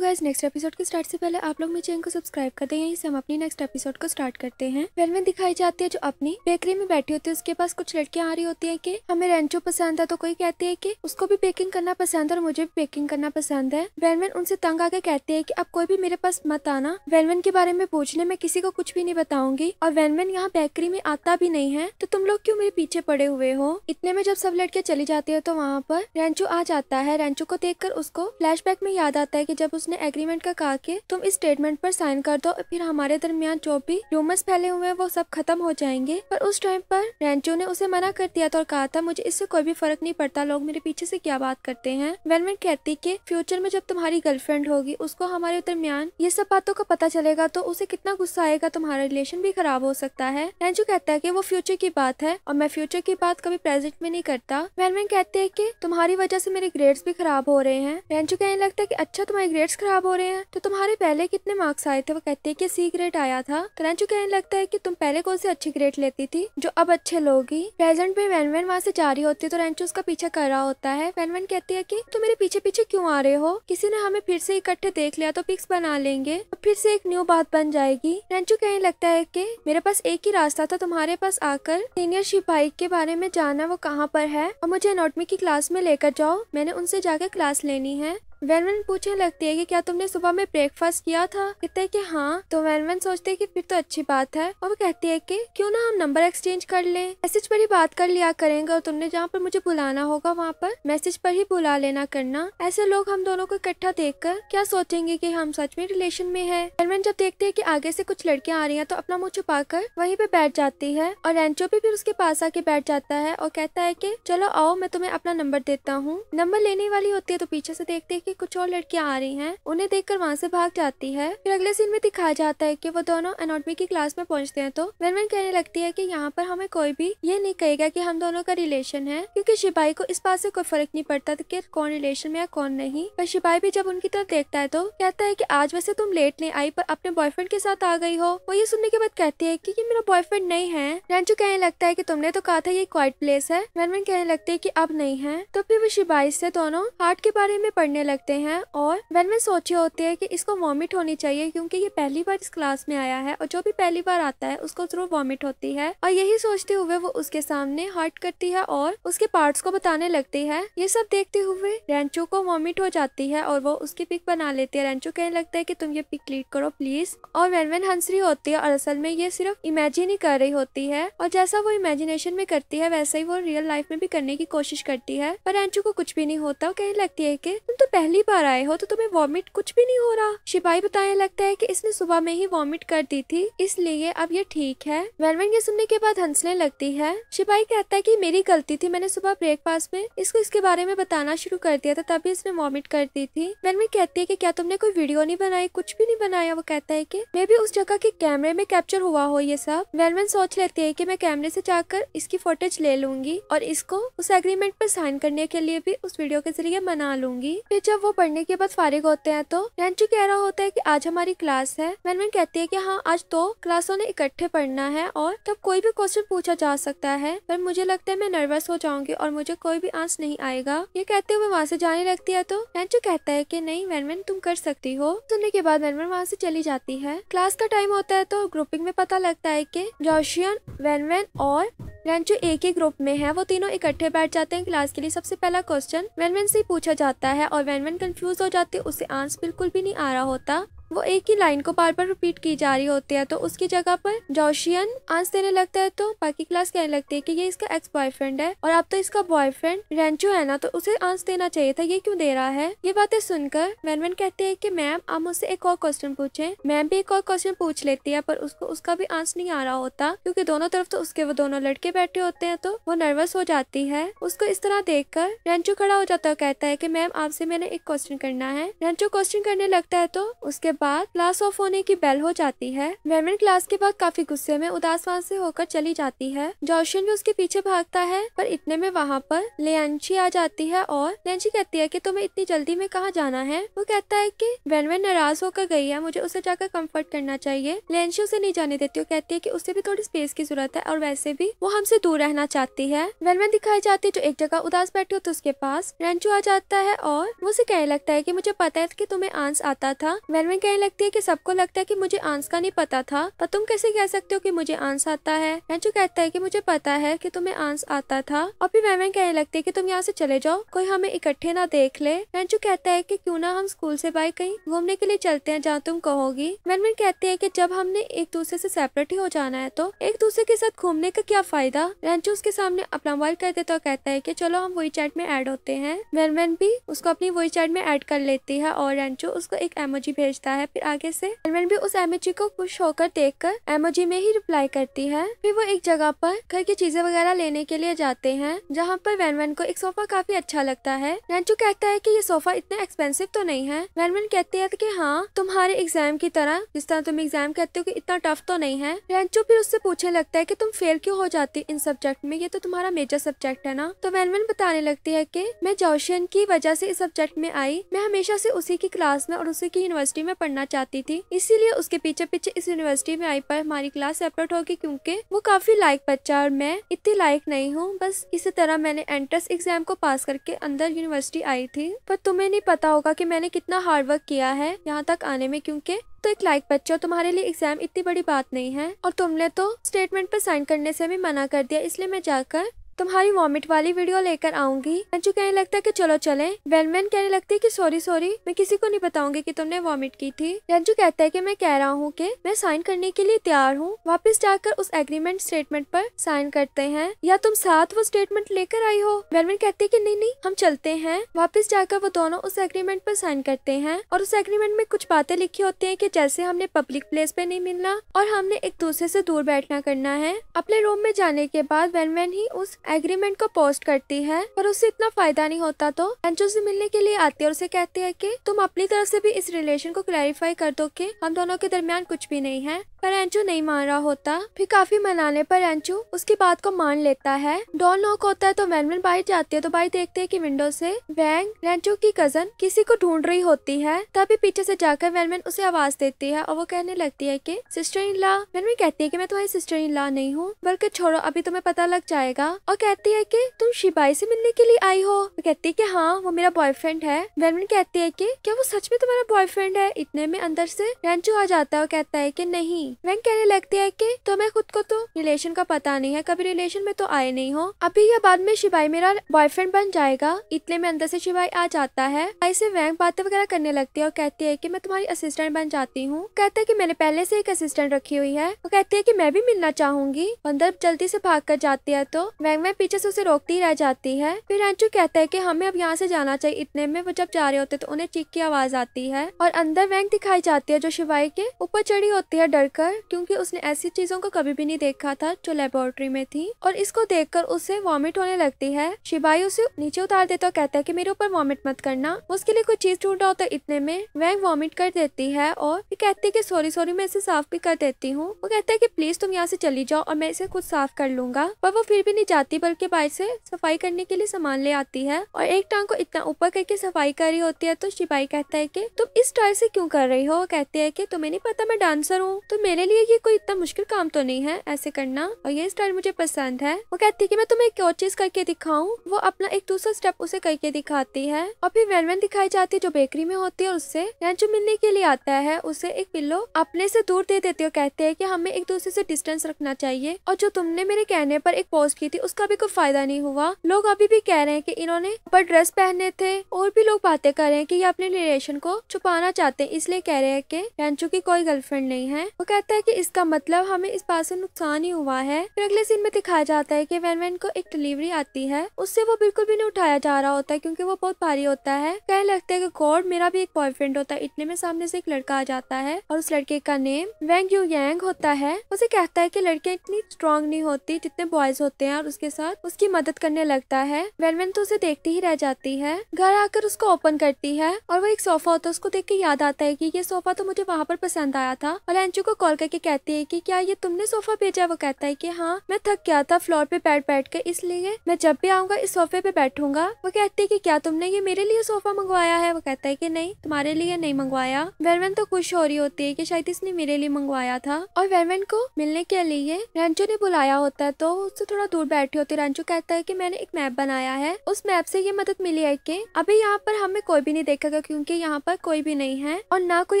guys next episode को start से पहले आप लोग मेरे चैनल को सब्सक्राइब करते हैं यहीं से हम अपनी नेक्स्ट एपिसोड को स्टार्ट करते हैं फिल्म में दिखाई जाती है जो अपनी बेकरी में बैठी होती है उसके पास कुछ लड़कियां आ रही होती है की हमें रेंचो पसंद है तो कोई कहती है की उसको भी बेकिंग करना पसंद है और मुझे भी पेकिंग करना पसंद है वेलवेन उनसे तंग आके कहती है की अब कोई भी मेरे पास मत आना वेलवेन के बारे में पूछने में किसी को कुछ भी नहीं बताऊंगी और वेलवेन यहाँ बेकरी में आता भी नहीं है तो तुम लोग क्यों मेरे पीछे पड़े हुए हो इतने में जब सब लड़कियाँ चली जाती है तो वहाँ पर रेंचो आ जाता है रेंचो को कर उसको बैक में याद आता है की जब उस उसने एग्रीमेंट का कहा कि तुम इस स्टेटमेंट पर साइन कर दो फिर हमारे दरमियान जो भी रूमर्स फैले हुए हैं वो सब खत्म हो जाएंगे पर उस टाइम पर रेंचो ने उसे मना कर दिया था और कहा था मुझे इससे कोई भी फर्क नहीं पड़ता लोग मेरे पीछे से क्या बात करते हैं वेलमेन कहती की फ्यूचर में जब तुम्हारी गर्लफ्रेंड होगी उसको हमारे दरमियान ये सब बातों का पता चलेगा तो उसे कितना गुस्सा आएगा तुम्हारा रिलेशन भी खराब हो सकता है रेंचो कहता है की वो फ्यूचर की बात है और मैं फ्यूचर की बात कभी प्रेजेंट में नहीं करता वेलमेन कहते हैं की तुम्हारी वजह से मेरे ग्रेड्स भी खराब हो रहे हैं रेंचो कहने लगता है की अच्छा तुम्हारे ग्रेड्स खराब हो रहे हैं तो तुम्हारे पहले कितने मार्क्स आए थे वो कहते हैं कि सी ग्रेड आया था करंचू कहने लगता है कि तुम पहले कौन से अच्छे ग्रेड लेती थी जो अब अच्छे लोगी प्रेजेंट में वैन वहाँ से जा रही होती है तो रेंचू उसका पीछा कर रहा होता है वैन कहती है की तुम मेरे पीछे पीछे क्यूँ आ रहे हो किसी ने हमें फिर से इकट्ठे देख लिया तो पिक्स बना लेंगे और फिर से एक न्यू बात बन जाएगी रेंचू कहने लगता है की मेरे पास एक ही रास्ता था तुम्हारे पास आकर सीनियर शिपाही के बारे में जाना वो कहाँ पर है और मुझे एनोटमी की क्लास में लेकर जाओ मैंने उनसे जाकर क्लास लेनी है वैनवन पूछने लगती है कि क्या तुमने सुबह में ब्रेकफास्ट किया था कहते हैं कि हाँ तो वैनवन सोचते हैं कि फिर तो अच्छी बात है और वो कहती है कि क्यों ना हम नंबर एक्सचेंज कर ले मैसेज पर ही बात कर लिया करेंगे और तुमने जहाँ पर मुझे बुलाना होगा वहाँ पर मैसेज पर ही बुला लेना करना ऐसे लोग हम दोनों को इकट्ठा देख कर क्या सोचेंगे की हम सच में रिलेशन में है वैनवन जब देखते है की आगे से कुछ लड़कियाँ आ रही है तो अपना मुँह छुपा कर वही पे बैठ जाती है और एंचो भी फिर उसके पास आके बैठ जाता है और कहता है की चलो आओ मैं तुम्हें अपना नंबर देता हूँ नंबर लेने वाली होती है तो पीछे से देखते है के कुछ और लड़कियां आ रही हैं उन्हें देखकर वहां से भाग जाती है फिर अगले सीन में दिखाया जाता है कि वो दोनों एनोटमी की क्लास में पहुंचते हैं तो वेनवेन कहने लगती है कि यहाँ पर हमें कोई भी ये नहीं कहेगा कि हम दोनों का रिलेशन है क्योंकि शिपाई को इस बात से कोई फर्क नहीं पड़ता की कौन रिलेशन में या कौन नहीं पर शिपाई भी जब उनकी तरफ देखता है तो कहता है की आज वैसे तुम लेट नहीं आई पर अपने बॉयफ्रेंड के साथ आ गई हो वो ये सुनने के बाद कहती है की मेरा बॉयफ्रेंड नहीं है रेंचो कहने लगता है की तुमने तो कहा था ये क्वाइट प्लेस है वेनवेन कहने लगती है की अब नहीं है तो फिर वो शिपाई से दोनों हार्ट के बारे में पढ़ने लगे रखते हैं और वन में सोचे होते हैं कि इसको वॉमिट होनी चाहिए क्योंकि ये पहली बार इस क्लास में आया है और जो भी पहली बार आता है उसको जरूर वॉमिट होती है और यही सोचते हुए वो उसके सामने हार्ट करती है और उसके पार्ट्स को बताने लगती है ये सब देखते हुए रेंचो को वॉमिट हो जाती है और वो उसकी पिक बना लेती है रेंचो कहने लगता है की तुम ये पिक डिलीट करो प्लीज और वेनवेन हंसरी होती है और असल में ये सिर्फ इमेजिन ही कर रही होती है और जैसा वो इमेजिनेशन में करती है वैसा ही वो रियल लाइफ में भी करने की कोशिश करती है पर रेंचो को कुछ भी नहीं होता कहने लगती है की तुम तो पहले पहली बार आए हो तो तुम्हें वॉमिट कुछ भी नहीं हो रहा शिपाही बताने लगता है कि इसने सुबह में ही वॉमिट कर दी थी इसलिए अब ये ठीक है वेलविन ये सुनने के बाद हंसने लगती है शिपाही कहता है की मेरी गलती थी मैंने सुबह ब्रेकफास्ट में इसको इसके बारे में बताना शुरू कर दिया था तभी इसने वॉमिट कर दी थी वेलविन कहती है की क्या तुमने कोई वीडियो नहीं बनाई कुछ भी नहीं बनाया वो कहता है की मे भी उस जगह के कैमरे में कैप्चर हुआ हो ये सब वेलविन सोच लेती है की मैं कैमरे से जाकर इसकी फोटेज ले लूंगी और इसको उस एग्रीमेंट पर साइन करने के लिए भी उस वीडियो के जरिए मना लूंगी फिर जब जब वो पढ़ने के बाद फारिग होते हैं तो रेंचू कह रहा होता है कि आज हमारी क्लास है मैनविन कहती है कि हाँ आज दो तो क्लासों ने इकट्ठे पढ़ना है और तब कोई भी क्वेश्चन पूछा जा सकता है पर मुझे लगता है मैं नर्वस हो जाऊंगी और मुझे कोई भी आंस नहीं आएगा ये कहते हुए वहाँ से जाने लगती है तो रेंचू कहता है की नहीं मैनविन तुम कर सकती हो सुनने के बाद मैनविन वहाँ से चली जाती है क्लास का टाइम होता है तो ग्रुपिंग में पता लगता है की जोशियन वेनवेन और स्टूडेंट जो एक ही ग्रुप में है वो तीनों इकट्ठे बैठ जाते हैं क्लास के लिए सबसे पहला क्वेश्चन वेनवेन से पूछा जाता है और वेनवेन कंफ्यूज हो जाती है उसे आंसर बिल्कुल भी नहीं आ रहा होता वो एक ही लाइन को बार बार रिपीट की जा रही होती है तो उसकी जगह पर जोशियन आंस देने लगता है तो बाकी क्लास कहने लगती है कि ये इसका एक्स बॉयफ्रेंड है और अब तो इसका बॉयफ्रेंड रेंचो है ना तो उसे आंस देना चाहिए था ये क्यों दे रहा है ये बातें सुनकर वैनवन कहते हैं कि मैम आप मुझसे एक और क्वेश्चन पूछे मैम भी एक और क्वेश्चन पूछ लेती है पर उसको उसका भी आंस नहीं आ रहा होता क्यूँकी दोनों तरफ तो उसके वो दोनों लड़के बैठे होते हैं तो वो नर्वस हो जाती है उसको इस तरह देख कर रेंचो खड़ा हो जाता है कहता है की मैम आपसे मैंने एक क्वेश्चन करना है रेंचो क्वेश्चन करने लगता है तो उसके बाद क्लास ऑफ होने की बेल हो जाती है वेरमिन क्लास के बाद काफी गुस्से में उदास वहां से होकर चली जाती है जोशियन भी उसके पीछे भागता है पर इतने में वहाँ पर लेंची आ जाती है और लेंची कहती है की तुम्हें इतनी जल्दी में कहाँ जाना है वो कहता है की वेनवेन नाराज होकर गई है मुझे उसे जाकर कम्फर्ट करना चाहिए लेंची उसे नहीं जाने देती कहती है की उसे भी थोड़ी स्पेस की जरूरत है और वैसे भी वो हमसे दूर रहना चाहती है वेनवेन दिखाई जाती है जो एक जगह उदास बैठी होती उसके पास रेंचू आ जाता है और वो उसे कहने लगता है की मुझे पता है की तुम्हें आंस आता था वेनवेन कहने लगती है कि सबको लगता है कि मुझे आंस का नहीं पता था पर तुम कैसे कह सकते हो कि मुझे आंस आता है रेंचू कहता है कि मुझे पता है कि तुम्हें आंस आता था और फिर मैमन कहने लगती है कि तुम यहाँ से चले जाओ कोई हमें इकट्ठे ना देख ले रेंचू कहता है कि क्यों ना हम स्कूल से बाइक कहीं घूमने के लिए चलते हैं जहाँ तुम कहोगी मैमन कहते हैं की जब हमने एक दूसरे से सेपरेट ही हो जाना है तो एक दूसरे के साथ घूमने का क्या फायदा रेंचू उसके सामने अपना मोबाइल कर देता और कहता है की चलो हम वही चैट में एड होते हैं मैमन भी उसको अपनी वही चैट में एड कर लेती है और रेंचू उसको एक एमोजी भेजता है है फिर आगे से एनवेन भी उस एमोजी को खुश होकर देख कर एमोजी में ही रिप्लाई करती है फिर वो एक जगह पर घर की चीजें वगैरह लेने के लिए जाते हैं जहाँ पर वैनवेन को एक सोफा काफी अच्छा लगता है रेंचू कहता है की ये सोफा इतना एक्सपेंसिव तो नहीं है वैनवेन कहती है की हाँ तुम्हारे एग्जाम की तरह जिस तरह तुम एग्जाम कहते हो की इतना टफ तो नहीं है रेंचू फिर उससे पूछने लगता है की तुम फेल क्यों हो जाती इन सब्जेक्ट में ये तो तुम्हारा मेजर सब्जेक्ट है ना तो वैनवेन बताने लगती है की मैं जोशियन की वजह से इस सब्जेक्ट में आई मैं हमेशा से उसी की क्लास में और उसी की यूनिवर्सिटी में पढ़ पढ़ना चाहती थी इसीलिए उसके पीछे पीछे इस यूनिवर्सिटी में आई पर हमारी क्लास सेपरेट होगी क्योंकि वो काफी लायक बच्चा और मैं इतनी लायक नहीं हूँ बस इसी तरह मैंने एंट्रेंस एग्जाम को पास करके अंदर यूनिवर्सिटी आई थी पर तुम्हें नहीं पता होगा कि मैंने कितना हार्ड वर्क किया है यहाँ तक आने में क्योंकि तो एक लाइक बच्चों तुम्हारे लिए एग्जाम इतनी बड़ी बात नहीं है और तुमने तो स्टेटमेंट पर साइन करने से भी मना कर दिया इसलिए मैं जाकर तुम्हारी वॉमिट वाली वीडियो लेकर आऊंगी अंजू कहने लगता है कि चलो चलें वेलमैन कहने लगती है कि सॉरी सॉरी मैं किसी को नहीं बताऊंगी कि तुमने वॉमिट की थी रंजू कहता है कि मैं कह रहा हूँ कि मैं साइन करने के लिए तैयार हूँ वापस जाकर उस एग्रीमेंट स्टेटमेंट पर साइन करते हैं या तुम साथ वो स्टेटमेंट लेकर आई हो वेलमैन कहते है की नहीं नहीं हम चलते हैं वापिस जाकर वो दोनों उस एग्रीमेंट पर साइन करते हैं और उस एग्रीमेंट में कुछ बातें लिखी होती है की जैसे हमने पब्लिक प्लेस पे नहीं मिलना और हमने एक दूसरे ऐसी दूर बैठना करना है अपने रूम में जाने के बाद वेलमैन ही उस एग्रीमेंट को पोस्ट करती है पर उसे इतना फायदा नहीं होता तो एंजो से मिलने के लिए आती है और उसे कहती है की तुम अपनी तरफ से भी इस रिलेशन को क्लैरिफाई कर दो की हम दोनों के दरमियान कुछ भी नहीं है पर एंचू नहीं मान रहा होता फिर काफी मनाने पर एंचू उसकी बात को मान लेता है डॉन नॉक होता है तो मैनमैन बाहर जाती है तो भाई देखते हैं कि विंडो से वैंग रेंचू की कजन किसी को ढूंढ रही होती है तभी पीछे से जाकर मैनमैन उसे आवाज देती है और वो कहने लगती है की सिस्टर इन ला मैनमैन कहती है की मैं तुम्हारी सिस्टर इन ला नहीं हूँ बल्कि छोड़ो अभी तुम्हें पता लग जाएगा और कहती है की तुम शिबाई से मिलने के लिए आई हो कहती है की हाँ वो मेरा बॉयफ्रेंड है मैनमैन कहती है की क्या वो सच में तुम्हारा बॉयफ्रेंड है इतने में अंदर से रेंचू आ जाता है और कहता है की नहीं नहीं वैंग कहने लगती है कि तुम्हें तो खुद को तो रिलेशन का पता नहीं है कभी रिलेशन में तो आए नहीं हो अभी या बाद में शिवाई मेरा बॉयफ्रेंड बन जाएगा इतने में अंदर से शिवाई आ जाता है ऐसे वैंग बातें वगैरह करने लगती है और कहती है की मैं तुम्हारी असिस्टेंट बन जाती हूँ कहते है की मैंने पहले से एक असिस्टेंट रखी हुई है वो कहती है की मैं भी मिलना चाहूंगी अंदर जल्दी से भाग कर जाती है तो वैंग में पीछे से उसे रोकती रह जाती है फिर रंचू कहते है की हमें अब यहाँ से जाना चाहिए इतने में वो जब जा रहे होते तो उन्हें चीख की आवाज आती है और अंदर वैंग दिखाई जाती है जो शिवाई के ऊपर चढ़ी होती है डर देखकर क्योंकि उसने ऐसी चीजों को कभी भी नहीं देखा था जो लेबोरेटरी में थी और इसको देखकर उसे वॉमिट होने लगती है शिबाई उसे नीचे उतार देता और कहता है कि मेरे ऊपर वॉमिट मत करना उसके लिए कोई चीज टूट रहा होता है इतने में वह वॉमिट कर देती है और कहती है की सॉरी सॉरी मैं इसे साफ भी कर देती हूँ वो कहता है की प्लीज तुम यहाँ से चली जाओ और मैं इसे खुद साफ कर लूंगा पर वो फिर भी नहीं जाती बल्कि बाई से सफाई करने के लिए सामान ले आती है और एक टांग को इतना ऊपर करके सफाई कर रही होती है तो शिबाई कहता है की तुम इस टाइल से क्यूँ कर रही हो कहती है की तुम्हें नहीं पता मैं डांसर हूँ तुम तो मेरे लिए ये कोई इतना मुश्किल काम तो नहीं है ऐसे करना और ये स्टाइल मुझे पसंद है वो कहती है कि मैं तुम्हें एक और चीज करके दिखाऊं वो अपना एक दूसरा स्टेप उसे करके दिखाती है और फिर वैनवैन दिखाई जाती है जो बेकरी में होती है उससे जो मिलने के लिए आता है उसे एक पिल्लो अपने से दूर दे देती है और कहते हैं कि हमें एक दूसरे से डिस्टेंस रखना चाहिए और जो तुमने मेरे कहने पर एक पोस्ट की थी उसका भी कोई फायदा नहीं हुआ लोग अभी भी कह रहे हैं कि इन्होंने पर ड्रेस पहने थे और भी लोग बातें कर रहे हैं कि ये अपने रिलेशन को छुपाना चाहते हैं इसलिए कह रहे हैं कि रेंचू की कोई गर्लफ्रेंड नहीं है वो कह लगता है कि इसका मतलब हमें इस बात से नुकसान ही हुआ है फिर अगले सीन में दिखाया जाता है कि वैन वैन को एक डिलीवरी आती है उससे वो बिल्कुल भी नहीं उठाया जा रहा होता है क्योंकि वो बहुत भारी होता है कहने लगता है कि गॉड मेरा भी एक बॉयफ्रेंड होता है इतने में सामने से एक लड़का आ जाता है और उस लड़के का नेम वैंग यू यांग होता है उसे कहता है की लड़कियाँ इतनी स्ट्रांग नहीं होती जितने बॉयज होते हैं और उसके साथ उसकी मदद करने लगता है वैन वैन तो उसे देखती ही रह जाती है घर आकर उसको ओपन करती है और वो एक सोफा होता है उसको देख के याद आता है की ये सोफा तो मुझे वहाँ पर पसंद आया था और एंचू को कॉल करके कहती है कि क्या ये तुमने सोफा भेजा वो कहता है कि हाँ मैं थक गया था फ्लोर पे बैठ बैठ कर इसलिए मैं जब भी आऊंगा इस सोफे पे बैठूंगा वो कहती है कि क्या तुमने ये मेरे लिए सोफा मंगवाया है वो कहता है कि नहीं तुम्हारे लिए नहीं मंगवाया वेरवन तो खुश हो रही होती है की शायद इसने मेरे लिए मंगवाया था और वेरवन को मिलने के लिए रेंचो ने बुलाया होता है तो उससे थोड़ा दूर बैठी होती है रेंचो कहता है की मैंने एक मैप बनाया है उस मैप से ये मदद मिली है की अभी यहाँ पर हमें कोई भी नहीं देखेगा क्यूँकी यहाँ पर कोई भी नहीं है और ना कोई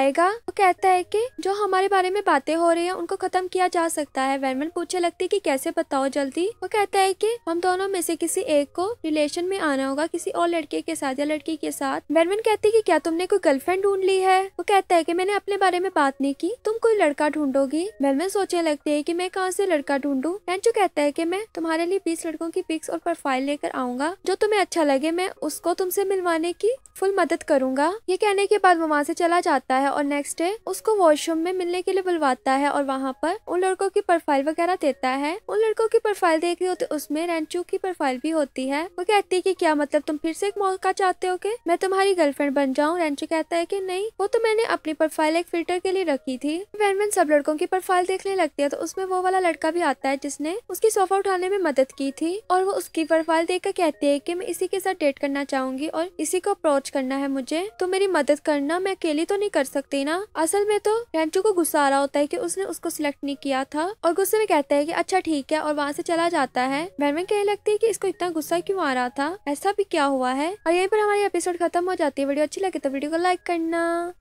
आएगा वो कहता है की जो हमारे बारे में बातें हो रही है उनको खत्म किया जा सकता है वैनमैन पूछे लगती की कैसे बताओ जल्दी वो कहता है की हम दोनों में से किसी एक को रिलेशन में आना होगा किसी और लड़के के साथ या लड़की के साथ वैनमैन कहती है की क्या तुमने कोई गर्लफ्रेंड ढूंढ ली है वो कहता है की मैंने अपने बारे में बात नहीं की तुम कोई लड़का ढूंढोगी वैनमैन सोचने लगती है की मैं कहाँ से लड़का ढूंढू एंड कहता है की मैं तुम्हारे लिए बीस लड़कों की पिक्स और प्रोफाइल लेकर आऊंगा जो तुम्हें अच्छा लगे मैं उसको तुमसे मिलवाने की फुल मदद करूंगा ये कहने के बाद वो वहाँ से चला जाता है और नेक्स्ट डे उसको वॉशरूम में मिलने के लिए बुलवाता है और वहाँ पर उन लड़कों की प्रोफाइल वगैरह देता है उन लड़कों की प्रोफाइल देख रही होती तो उसमें रेंचू की प्रोफाइल भी होती है वो कहती है की क्या मतलब तुम फिर से एक मौका चाहते हो की मैं तुम्हारी गर्लफ्रेंड बन जाऊँ रेंचू कहता है की नहीं वो तो मैंने अपनी प्रोफाइल एक फिल्टर के लिए रखी थी वैन वैन सब लड़कों की प्रोफाइल देखने लगती है तो उसमें वो वाला लड़का भी आता है जिसने उसकी सोफा उठाने में मदद की थी और वो उसकी प्रोफाइल देख कर कहती है की मैं इसी के साथ डेट करना चाहूंगी और इसी को अप्रोच करना है मुझे तो मेरी मदद करना मैं अकेली तो नहीं कर सकती ना असल में तो रेंचू को गुस्सा रहा होता है कि उसने उसको सिलेक्ट नहीं किया था और गुस्से में कहता है कि अच्छा ठीक है और वहाँ से चला जाता है बहनबैन कहने लगती है कि इसको इतना गुस्सा क्यों आ रहा था ऐसा भी क्या हुआ है और यहीं पर हमारी एपिसोड खत्म हो जाती है वीडियो अच्छी लगे तो वीडियो को लाइक करना